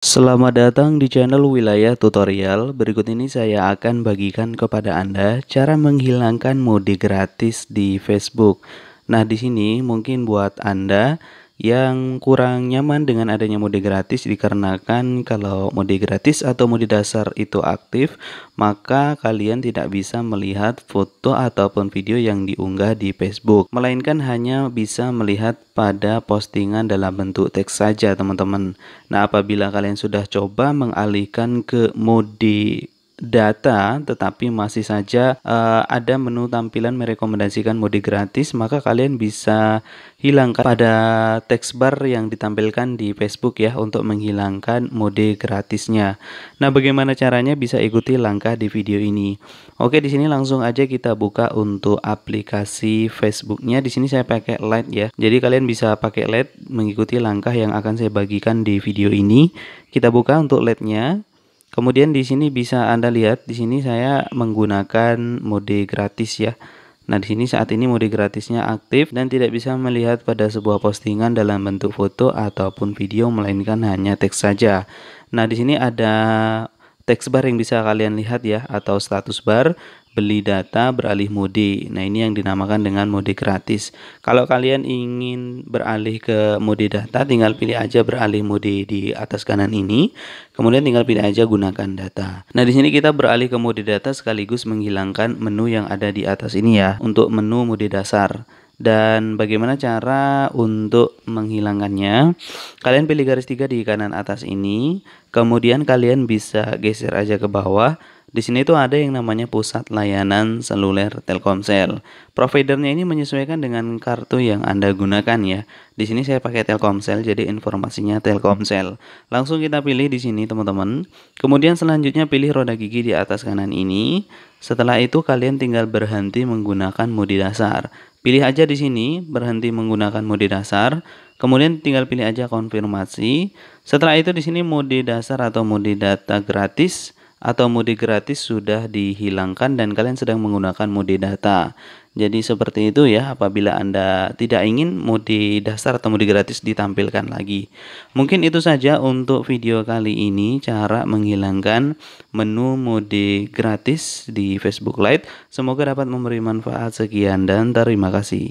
Selamat datang di channel Wilayah Tutorial. Berikut ini saya akan bagikan kepada Anda cara menghilangkan mode gratis di Facebook. Nah, di sini mungkin buat Anda yang kurang nyaman dengan adanya mode gratis dikarenakan kalau mode gratis atau mode dasar itu aktif maka kalian tidak bisa melihat foto ataupun video yang diunggah di Facebook melainkan hanya bisa melihat pada postingan dalam bentuk teks saja teman-teman nah apabila kalian sudah coba mengalihkan ke mode data tetapi masih saja uh, ada menu tampilan merekomendasikan mode gratis maka kalian bisa hilangkan pada text bar yang ditampilkan di Facebook ya untuk menghilangkan mode gratisnya. Nah, bagaimana caranya bisa ikuti langkah di video ini. Oke, di sini langsung aja kita buka untuk aplikasi Facebooknya. Di sini saya pakai Lite ya. Jadi kalian bisa pakai Lite mengikuti langkah yang akan saya bagikan di video ini. Kita buka untuk LED-nya. Kemudian di sini bisa Anda lihat di sini saya menggunakan mode gratis ya. Nah, di sini saat ini mode gratisnya aktif dan tidak bisa melihat pada sebuah postingan dalam bentuk foto ataupun video melainkan hanya teks saja. Nah, di sini ada teks bar yang bisa kalian lihat ya atau status bar beli data beralih mode. Nah, ini yang dinamakan dengan mode gratis. Kalau kalian ingin beralih ke mode data, tinggal pilih aja beralih mode di atas kanan ini. Kemudian tinggal pilih aja gunakan data. Nah, di sini kita beralih ke mode data sekaligus menghilangkan menu yang ada di atas ini ya untuk menu mode dasar dan bagaimana cara untuk menghilangkannya kalian pilih garis tiga di kanan atas ini kemudian kalian bisa geser aja ke bawah di sini itu ada yang namanya pusat layanan seluler Telkomsel providernya ini menyesuaikan dengan kartu yang anda gunakan ya di sini saya pakai Telkomsel jadi informasinya Telkomsel langsung kita pilih di sini teman-teman kemudian selanjutnya pilih roda gigi di atas kanan ini setelah itu kalian tinggal berhenti menggunakan modi dasar Pilih aja di sini berhenti menggunakan mode dasar, kemudian tinggal pilih aja konfirmasi. Setelah itu di sini mode dasar atau mode data gratis atau mode gratis sudah dihilangkan dan kalian sedang menggunakan mode data. Jadi seperti itu ya apabila Anda tidak ingin mode dasar atau mode gratis ditampilkan lagi. Mungkin itu saja untuk video kali ini cara menghilangkan menu mode gratis di Facebook Lite. Semoga dapat memberi manfaat. Sekian dan terima kasih.